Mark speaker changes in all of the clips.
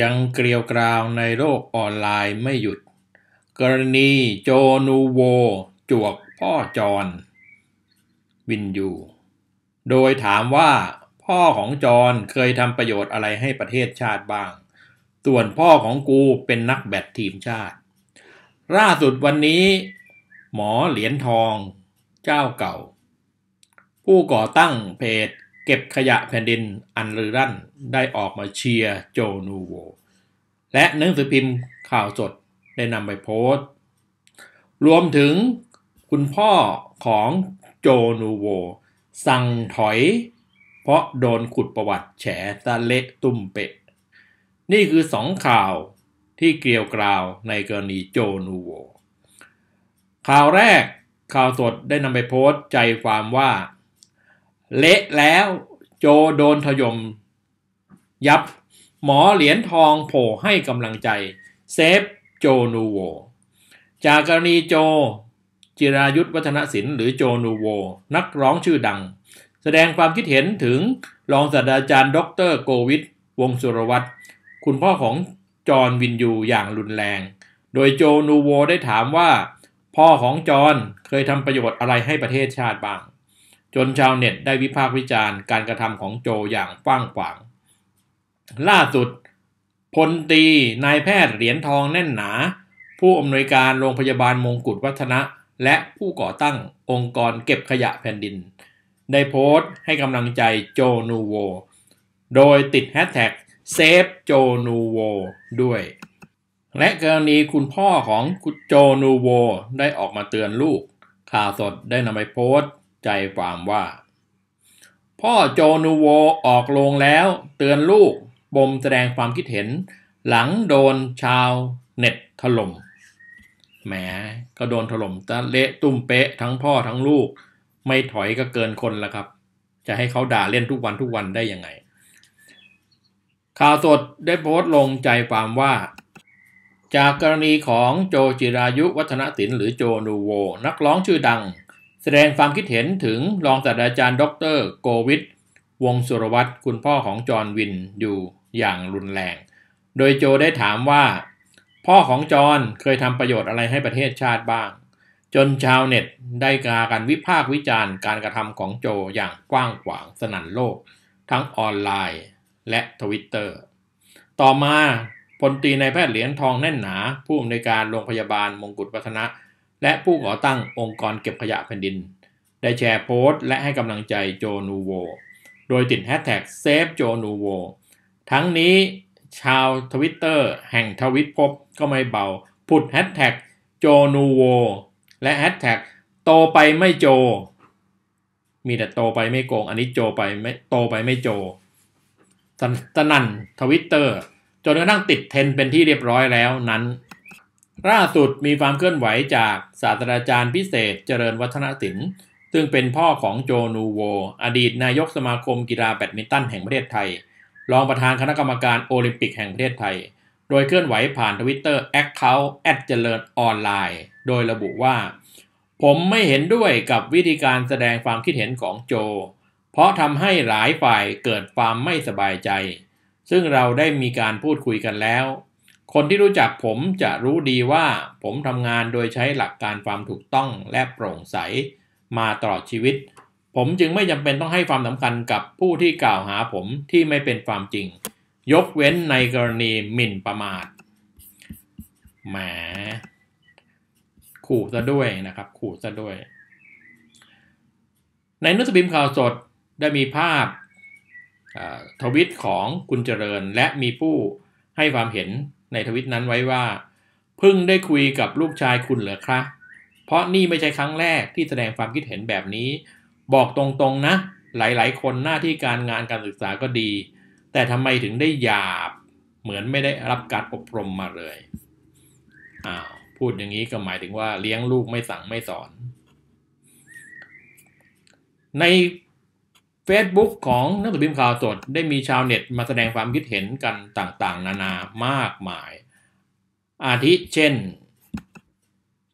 Speaker 1: ยังเกลียวกราวในโลกออนไลน์ไม่หยุด กรณีโจนูโว จวกพ่อจอนวินยู โดยถามว่าพ่อของจอนเคยทำประโยชน์อะไรให้ประเทศชาติบ้าง ส่วนพ่อของกูเป็นนักแบดทีมชาติ ล่าสุดวันนี้ หมอเหรียญทอง เจ้าเก่า ผู้ก่อตั้งเพจเก็บขยะแผ่นดินอันลือรั่นได้ออกมาเชียร์โจนูโว และหนังสือพิมพ์ข่าวสดได้นำไปโพสต์รวมถึงคุณพ่อของโจนูโวสั่งถอย เพราะโดนขุดประวัติแฉตะเละตุ้มเปะนี่คือสองข่าวที่เกลียวกราวในกรณีโจนูโวข่าวแรกข่าวสดได้นำไปโพสต์ใจความว่าเละแล้วโจโดนถยมยับหมอเหรียญทองโผให้กำลังใจ เซฟโจนูโว จากกรณีโจ จิรายุทธวัฒนศิลป์หรือโจนูโว นักร้องชื่อดัง แสดงความคิดเห็นถึงรองศาสตราจารย์ดรโกวิทวงสุรวัตรคุณพ่อของจอร์นวินยูอย่างรุนแรง โดยโจนูโวได้ถามว่า พ่อของจอร์นเคยทำประโยชน์อะไรให้ประเทศชาติบ้างจนชาวเน็ตได้วิพากษ์วิจารณ์การกระทำของโจอย่างฟ้งขวาง ล่าสุดพลตีนายแพทย์เหรียญทองแน่นหนา ผู้อำนวยการโรงพยาบาลมงกุฎวัฒนะ และผู้ก่อตั้งองค์กรเก็บขยะแผ่นดิน ได้โพสต์ให้กำลังใจโจนูโว โดยติดแฮชแท็กเซฟโจนูโวด้วย และกรณีคุณพ่อของโจนูโวได้ออกมาเตือนลูก ข่าวสดได้นำไปโพสต์ใจความว่า พ่อโจนูโวออกโรงแล้วเตือนลูกบ่มแสดงความคิดเห็นหลังโดนชาวเน็ตถลม่มแหมก็โดนถล่มตะเละตุ้มเป๊ะทั้งพ่อทั้งลูกไม่ถอยก็เกินคนละครับ จะให้เขาด่าเล่นทุกวันทุกวันได้ยังไง ข่าวสดได้โพสต์ลงใจความว่า จากกรณีของโจจิรายุวัฒนศิลป์หรือโจนูโวนักร้องชื่อดังแสดงความคิดเห็นถึงรองศาสตราจารย์ ดร โกวิทวงสุรวัตรคุณพ่อของจอห์นวินอยู่อย่างรุนแรง โดยโจได้ถามว่า พ่อของจอห์นเคยทำประโยชน์อะไรให้ประเทศชาติบ้าง จนชาวเน็ต ได้กากันวิพากษ์วิจารณ์ การกระทำของโจอย่างกว้างขวางสนั่นโลก ทั้งออนไลน์ และทวิตเตอร์ต่อมาพลตีนายแพทย์เหรียญทองแน่นหนา ผู้อำนวยการโรงพยาบาลมงกุฎวัฒนะและผู้ก่อตั้งองค์กรเก็บขยะแผ่นดิน ได้แชร์โพสต์และให้กำลังใจโจนูโว โดยติดแฮชแท็กเซฟโจนูโวทั้งนี้ชาวทวิตเตอร์แห่งทวิตพบก็ไม่เบาผุดแฮชแท็กโจนูโวและแฮชแท็กโตไปไม่โจ มีแต่โตไปไม่โกง อันนี้โจไปไม่โตไปไม่โจตะนันทวิตเตอร์จนกระทั่งติดเทนเป็นที่เรียบร้อยแล้วนั้นล่าสุดมีความเคลื่อนไหวจากศาสตราจารย์พิเศษเจริญวัฒนศิลป์ ซึ่งเป็นพ่อของโจนูโว อดีตนายกสมาคมกีฬาแบดมินตันแห่งประเทศไทยรองประธานคณะกรรมการโอลิมปิกแห่งประเทศไทย โดยเคลื่อนไหวผ่านทวิตเตอร์แอคเคาท์แอดเจริญออนไลน์ โดยระบุว่า ผมไม่เห็นด้วยกับวิธีการแสดงความคิดเห็นของโจ เพราะทำให้หลายฝ่ายเกิดความไม่สบายใจ ซึ่งเราได้มีการพูดคุยกันแล้วคนที่รู้จักผมจะรู้ดีว่าผมทำงานโดยใช้หลักการความถูกต้องและโปร่งใสมาตลอดชีวิต ผมจึงไม่จำเป็นต้องให้ความสำคัญกับผู้ที่กล่าวหาผมที่ไม่เป็นความจริง ยกเว้นในกรณีหมิ่นประมาทแหม ขู่ซะด้วยนะครับขู่ซะด้วย ในนุสบิมข่าวสดได้มีภาพทวิตของคุณเจริญและมีผู้ให้ความเห็นในทวิตนั้นไว้ว่าเพิ่งได้คุยกับลูกชายคุณเหรอคะ เพราะนี่ไม่ใช่ครั้งแรกที่แสดงความคิดเห็นแบบนี้ บอกตรงๆนะ หลาย ๆ คนหน้าที่การงานการศึกษาก็ดี แต่ทำไมถึงได้หยาบเหมือนไม่ได้รับการอบรมมาเลยอ้าวพูดอย่างนี้ก็หมายถึงว่าเลี้ยงลูกไม่สั่งไม่สอนใน Facebook ของนักสืบพิมพ์ข่าวสดได้มีชาวเน็ตมาแสดงความคิดเห็นกันต่างๆ นานามากมาย อาทิเช่น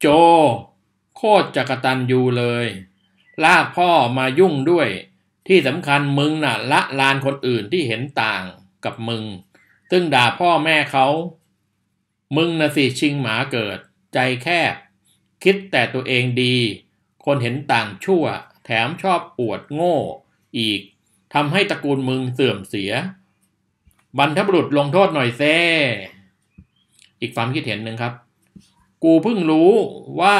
Speaker 1: โจ โคตรจักตันยูเลย ลากพ่อมายุ่งด้วย ที่สำคัญมึงน่ะละลานคนอื่นที่เห็นต่างกับมึง ซึ่งด่าพ่อแม่เขา มึงน่ะสิชิงหมาเกิด ใจแคบ คิดแต่ตัวเองดี คนเห็นต่างชั่วแถมชอบอวดโง่อีกทำให้ตระกูลมึงเสื่อมเสีย บรรทบุรุษลงโทษหน่อยแซ่อีกความคิดเห็นหนึ่งครับ กูเพิ่งรู้ว่า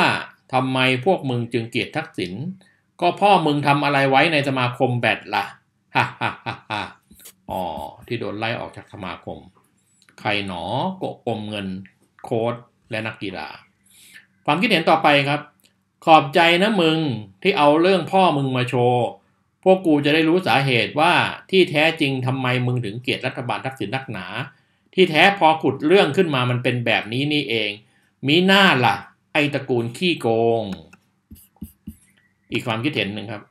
Speaker 1: ทำไมพวกมึงจึงเกลียดทักษิณก็พ่อมึงทำอะไรไว้ในสมาคมแบดละ่ะฮ่าฮ่าฮ่าอ๋อที่โดนไล่ออกจากสมาคม ใครหนอกกมเงินโค้ดและนักกีฬา ความคิดเห็นต่อไปครับ ขอบใจนะมึงที่เอาเรื่องพ่อมึงมาโชว์พวกกูจะได้รู้สาเหตุว่าที่แท้จริงทำไมมึงถึงเกลียดรัฐบาลทักษิณนักหนา ที่แท้พอขุดเรื่องขึ้นมามันเป็นแบบนี้นี่เอง มีหน้าละ่ะ ไอตระกูลขี้โกง อีกความคิดเห็นหนึ่งครับ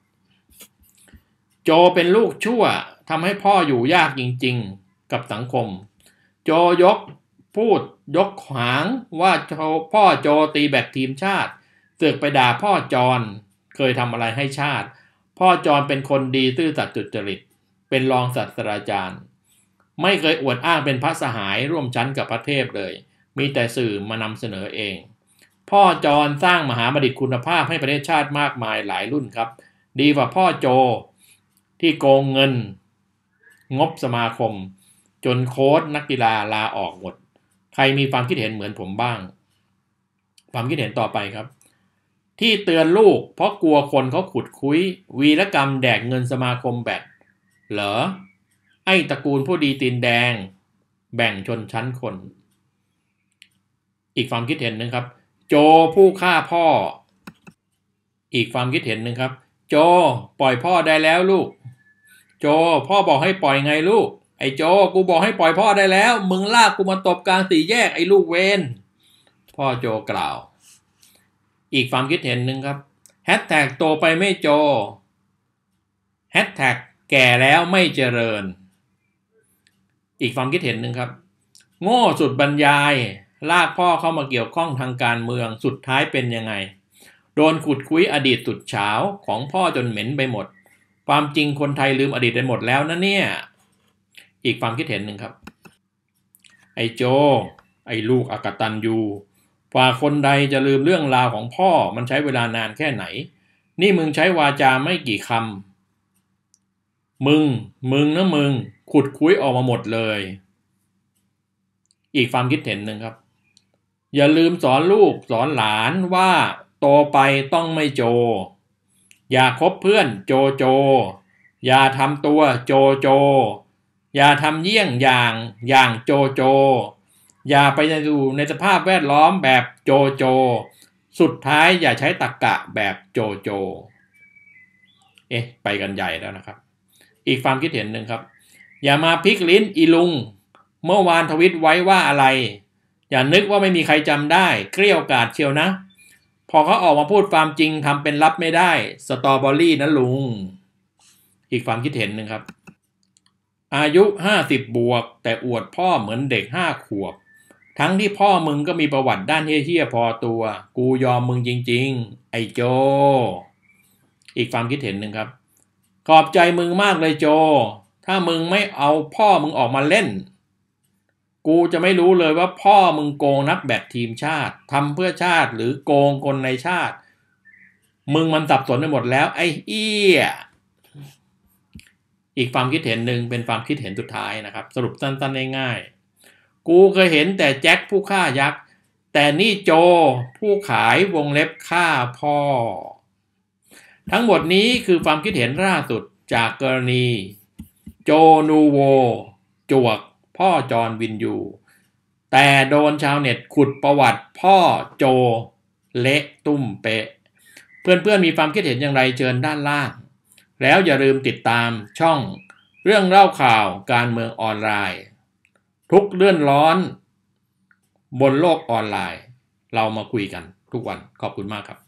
Speaker 1: โจเป็นลูกชั่วทำให้พ่ออยู่ยากจริง ๆกับสังคม โจยกพูดยกขวางว่าพ่อโจตีแบกทีมชาติ เสือกไปด่าพ่อจอนเคยทำอะไรให้ชาติพ่อจอนเป็นคนดีซื่อสัตย์จุจริต เป็นรองศาสตราจารย์ ไม่เคยอวดอ้างเป็นพระสหายร่วมชั้นกับพระเทพเลย มีแต่สื่อมานำเสนอเอง พ่อจอนสร้างมหาบัณฑิตคุณภาพให้ประเทศชาติมากมายหลายรุ่นครับ ดีกว่าพ่อโจที่โกงเงิน งบสมาคม จนโค้ดนักกีฬาลาออกหมด ใครมีความคิดเห็นเหมือนผมบ้างความคิดเห็นต่อไปครับที่เตือนลูก เพราะกลัวคนเขาขุดคุยวีรกรรมแดกเงินสมาคมแบดเหรอไอ้ตระกูลผู้ดีตีนแดง แบ่งชนชั้นคน อีกความคิดเห็นหนึ่งครับ โจผู้ฆ่าพ่อ อีกความคิดเห็นหนึ่งครับ โจ ปล่อย พ่อได้แล้วลูก โจ พ่อบอกให้ปล่อยไงลูกไอ้โจ กูบอกให้ปล่อยพ่อได้แล้ว มึงลากกูมาตบกลางสี่แยกไอ้ลูกเวนพ่อโจกล่าวอีกความคิดเห็นหนึ่งครับแฮชแท็กโตไปไม่โจแฮชแท็กแก่แล้วไม่เจริญ อีกความคิดเห็นหนึ่งครับ โง่สุดบรรยาย ลากพ่อเข้ามาเกี่ยวข้องทางการเมืองสุดท้ายเป็นยังไง โดนขุดคุยอดีตสุดเฉาของพ่อจนเหม็นไปหมด ความจริงคนไทยลืมอดีตไปหมดแล้วนะเนี่ยอีกความคิดเห็นหนึ่งครับไอโจไอลูกอากตันยูกว่าคนใดจะลืมเรื่องราวของพ่อมันใช้เวลานานแค่ไหน นี่มึงใช้วาจาไม่กี่คำมึง มึงนะมึง ขุดคุ้ยออกมาหมดเลย อีกความคิดเห็นหนึ่งครับ อย่าลืมสอนลูกสอนหลานว่า โตไปต้องไม่โจ อย่าคบเพื่อนโจโจ อย่าทำตัวโจโจ อย่าทำเยี่ยงอย่างอย่างโจโจอย่าไปดูในสภาพแวดล้อมแบบโจโจ สุดท้ายอย่าใช้ตรกกะแบบโจโจ เอ๊ะไปกันใหญ่แล้วนะครับ อีกความคิดเห็นหนึ่งครับ อย่ามาพลิกลิ้นอีลุง เมื่อวานทวิตไว้ว่าอะไร อย่านึกว่าไม่มีใครจำได้ เกลี้ยกาดเชียวนะ พอเขาออกมาพูดความจริงทำเป็นรับไม่ได้ สตอเบอรี่นะ ลุง อีกความคิดเห็นหนึ่งครับ อายุห้าสิบบวก แต่อวดพ่อเหมือนเด็กห้าขวบทั้งที่พ่อมึงก็มีประวัติด้านเฮี้ยๆพอตัว กูยอมมึงจริงๆไอ้โจอีกความคิดเห็นหนึ่งครับ ขอบใจมึงมากเลยโจถ้ามึงไม่เอาพ่อมึงออกมาเล่น กูจะไม่รู้เลยว่า พ่อมึงโกงนักแบดทีมชาติทำเพื่อชาติหรือโกงคนในชาติ มึงมันสับสนไปหมดแล้วไอ้เอี้ยอีกความคิดเห็นหนึ่งเป็นความคิดเห็นสุดท้ายนะครับ สรุปสั้นๆง่ายๆกูเคยเห็นแต่แจ็คผู้ฆ่ายักษ์ แต่นี่โจ ผู้ขายวงเล็บฆ่าพ่อ ทั้งหมดนี้คือความคิดเห็นล่าสุดจากกรณี โจนูโว จวกพ่อจอนวินยูแต่โดนชาวเน็ตขุดประวัติพ่อโจเละตุ้มเปะ เพื่อนๆมีความคิดเห็นอย่างไรเชิญด้านล่าง แล้วอย่าลืมติดตามช่องเรื่องเล่าข่าวการเมืองออนไลน์ทุกเลื่อนร้อนบนโลกออนไลน์เรามาคุยกันทุกวันขอบคุณมากครับ